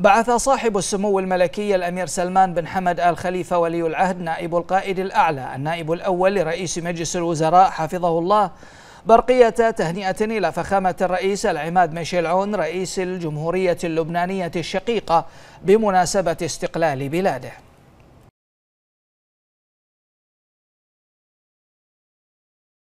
بعث صاحب السمو الملكي الأمير سلمان بن حمد آل خليفة ولي العهد نائب القائد الأعلى النائب الأول لرئيس مجلس الوزراء حفظه الله برقية تهنئة إلى فخامة الرئيس العماد ميشيل عون رئيس الجمهورية اللبنانية الشقيقة بمناسبة استقلال بلاده